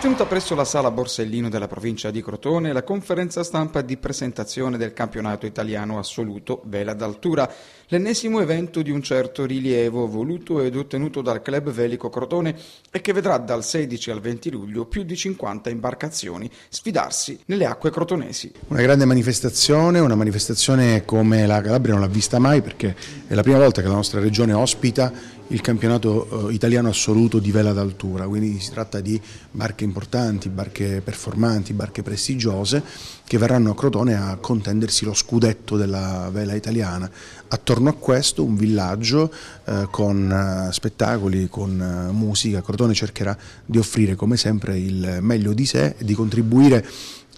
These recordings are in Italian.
tenuta presso la sala Borsellino della provincia di Crotone la conferenza stampa di presentazione del campionato italiano assoluto Vela d'Altura, l'ennesimo evento di un certo rilievo voluto ed ottenuto dal club velico Crotone e che vedrà dal 16 al 20 luglio più di 50 imbarcazioni sfidarsi nelle acque crotonesi. Una grande manifestazione, una manifestazione come la Calabria non l'ha vista mai perché è la prima volta che la nostra regione ospita il campionato eh, italiano assoluto di vela d'altura, quindi si tratta di barche importanti, barche performanti, barche prestigiose che verranno a Crotone a contendersi lo scudetto della vela italiana. Attorno a questo un villaggio eh, con eh, spettacoli, con eh, musica, Crotone cercherà di offrire come sempre il meglio di sé e di contribuire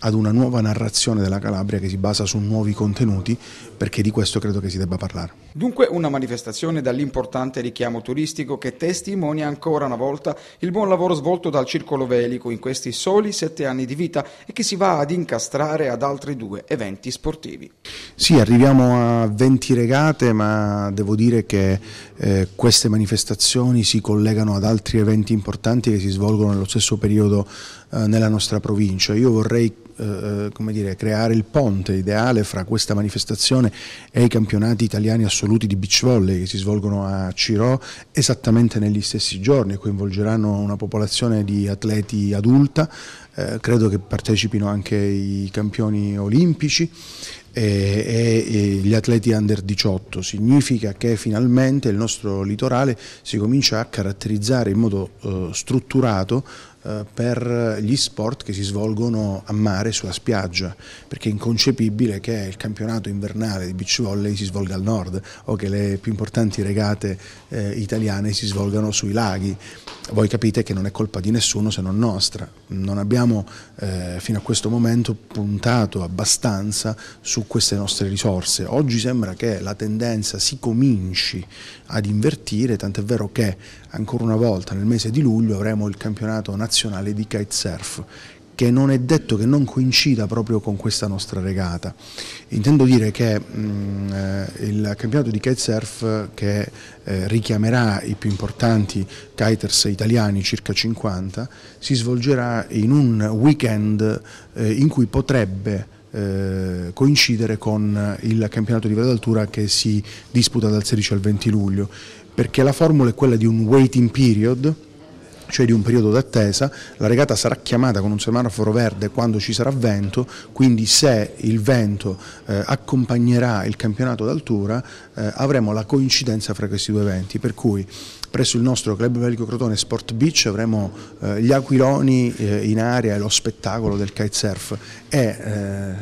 ad una nuova narrazione della Calabria che si basa su nuovi contenuti, perché di questo credo che si debba parlare. Dunque una manifestazione dall'importante richiamo turistico che testimonia ancora una volta il buon lavoro svolto dal Circolo Velico in questi soli sette anni di vita e che si va ad incastrare ad altri due eventi sportivi. Sì, arriviamo a 20 regate, ma devo dire che eh, queste manifestazioni si collegano ad altri eventi importanti che si svolgono nello stesso periodo eh, nella nostra provincia. Io vorrei eh, eh, dire, creare il ponte ideale fra questa manifestazione e i campionati italiani assoluti di beach volley che si svolgono a Cirò esattamente negli stessi giorni e coinvolgeranno una popolazione di atleti adulta, eh, credo che partecipino anche i campioni olimpici e, e, gli atleti under 18. Significa che finalmente il nostro litorale si comincia a caratterizzare in modo eh, strutturato eh, per gli sport che si svolgono a mare sulla spiaggia, perché è inconcepibile che il campionato invernale di beach volley si svolga al nord o che le più importanti regate eh, italiane si svolgano sui laghi. Voi capite che non è colpa di nessuno se non nostra, non abbiamo eh, fino a questo momento puntato abbastanza su queste nostre risorse. Oggi sembra che la tendenza si cominci ad invertire, tant'è vero che ancora una volta nel mese di luglio avremo il campionato nazionale nazionale di kitesurf che non è detto che non coincida proprio con questa nostra regata. Intendo dire che mh, mm, eh, il campionato di kitesurf che eh, richiamerà i più importanti kiters italiani, circa 50, si svolgerà in un weekend eh, in cui potrebbe eh, coincidere con il campionato di vela d'altura che si disputa dal 16 al 20 luglio, perché la formula è quella di un waiting period, cioè di un periodo d'attesa, la regata sarà chiamata con un semaforo verde quando ci sarà vento, quindi se il vento eh, accompagnerà il campionato d'altura eh, avremo la coincidenza fra questi due eventi, per cui presso il nostro club bellico Crotone Sport Beach avremo eh, gli aquiloni eh, in aria e lo spettacolo del kitesurf e eh,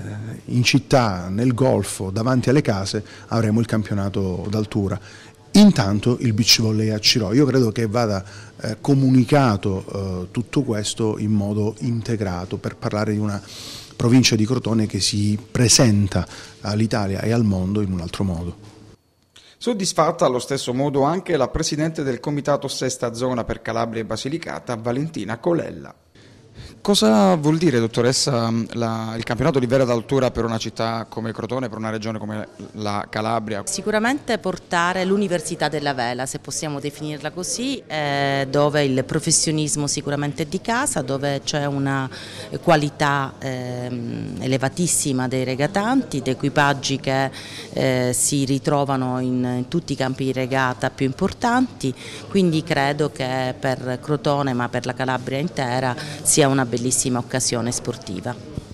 in città, nel golfo, davanti alle case avremo il campionato d'altura Intanto il beach volley a Ciro, io credo che vada eh, comunicato eh, tutto questo in modo integrato per parlare di una provincia di Crotone che si presenta all'Italia e al mondo in un altro modo. Soddisfatta allo stesso modo anche la Presidente del Comitato Sesta Zona per Calabria e Basilicata, Valentina Colella. Cosa vuol dire, dottoressa, la, il campionato di vera d'altura per una città come Crotone, per una regione come la Calabria? Sicuramente portare l'università della vela, se possiamo definirla così, eh, dove il professionismo sicuramente è di casa, dove c'è una qualità eh, elevatissima dei regatanti, di equipaggi che eh, si ritrovano in, in tutti i campi di regata più importanti, quindi credo che per Crotone, ma per la Calabria intera, sia una bellissima occasione sportiva.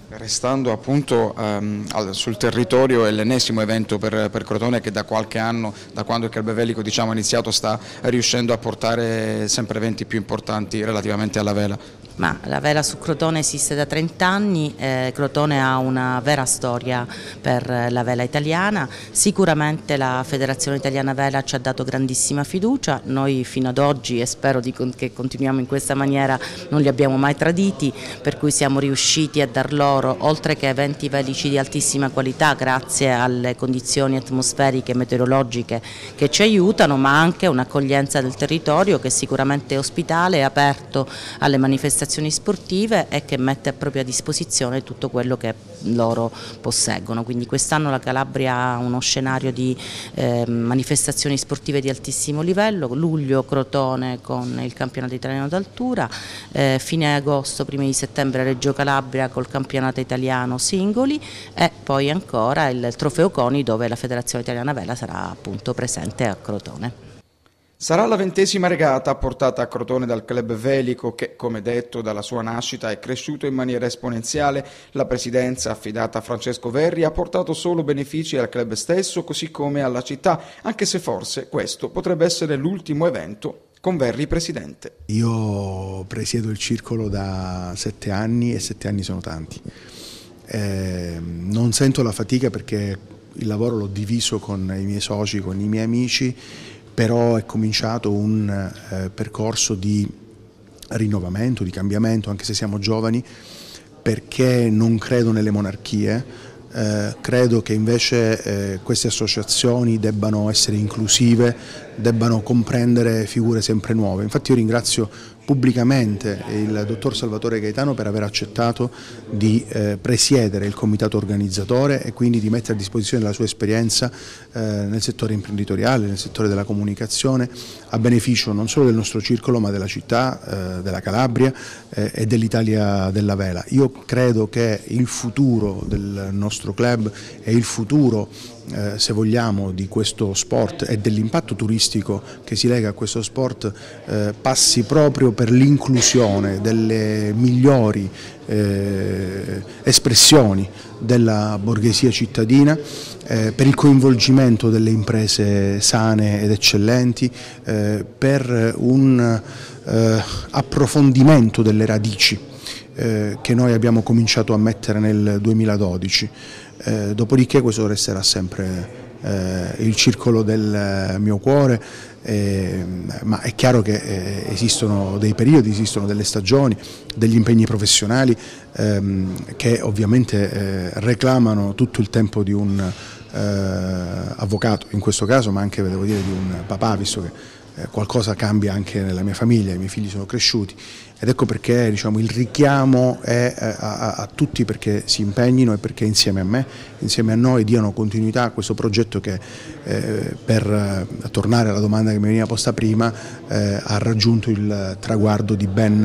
Restando appunto ehm, sul territorio è l'ennesimo evento per, per, Crotone che da qualche anno, da quando il Calbevellico diciamo, ha iniziato, sta riuscendo a portare sempre eventi più importanti relativamente alla vela. Ma la vela su Crotone esiste da 30 anni, eh, Crotone ha una vera storia per la vela italiana, sicuramente la Federazione Italiana Vela ci ha dato grandissima fiducia, noi fino ad oggi e spero di, che continuiamo in questa maniera non li abbiamo mai traditi, per cui siamo riusciti a dar loro, oltre che eventi velici di altissima qualità grazie alle condizioni atmosferiche e meteorologiche che ci aiutano, ma anche un'accoglienza del territorio che è sicuramente è ospitale e aperto alle manifestazioni associazioni sportive e che mette a propria disposizione tutto quello che loro posseggono. Quindi quest'anno la Calabria ha uno scenario di eh, manifestazioni sportive di altissimo livello, luglio Crotone con il campionato italiano d'altura, eh, fine agosto, primi di settembre Reggio Calabria col campionato italiano singoli e poi ancora il trofeo Coni dove la Federazione Italiana Vela sarà appunto presente a Crotone. Sarà la ventesima regata portata a Crotone dal club velico che, come detto, dalla sua nascita è cresciuto in maniera esponenziale. La presidenza, affidata a Francesco Verri, ha portato solo benefici al club stesso, così come alla città, anche se forse questo potrebbe essere l'ultimo evento con Verri presidente. Io presiedo il circolo da sette anni e sette anni sono tanti. Eh, non sento la fatica perché il lavoro l'ho diviso con i miei soci, con i miei amici però è cominciato un eh, percorso di rinnovamento, di cambiamento, anche se siamo giovani, perché non credo nelle monarchie, eh, credo che invece eh, queste associazioni debbano essere inclusive, debbano comprendere figure sempre nuove. Infatti io ringrazio pubblicamente il dottor Salvatore Gaetano per aver accettato di eh, presiedere il comitato organizzatore e quindi di mettere a disposizione la sua esperienza eh, nel settore imprenditoriale, nel settore della comunicazione, a beneficio non solo del nostro circolo ma della città, eh, della Calabria eh, e dell'Italia della Vela. Io credo che il futuro del nostro club e il futuro eh, se vogliamo, di questo sport e dell'impatto turistico che si lega a questo sport eh, passi proprio per l'inclusione delle migliori eh, espressioni della borghesia cittadina, eh, per il coinvolgimento delle imprese sane ed eccellenti, eh, per un eh, approfondimento delle radici che noi abbiamo cominciato a mettere nel 2012. Eh, dopodiché questo resterà sempre eh, il circolo del eh, mio cuore, ma è chiaro che esistono dei periodi, esistono delle stagioni, degli impegni professionali ehm, che ovviamente reclamano tutto il tempo di un avvocato in questo caso, ma anche dire, di un papà, visto che eh, qualcosa cambia anche nella mia famiglia, i miei figli sono cresciuti ed ecco perché diciamo, il richiamo è eh, a, a, a, tutti perché si impegnino e perché insieme a me, insieme a noi diano continuità a questo progetto che eh, per eh, tornare alla domanda che mi veniva posta prima eh, ha raggiunto il traguardo di ben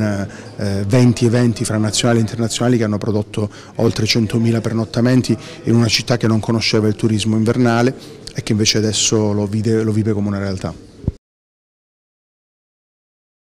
eh, 20 eventi fra nazionali e internazionali che hanno prodotto oltre 100.000 pernottamenti in una città che non conosceva il turismo invernale e che invece adesso lo vive, lo vive come una realtà.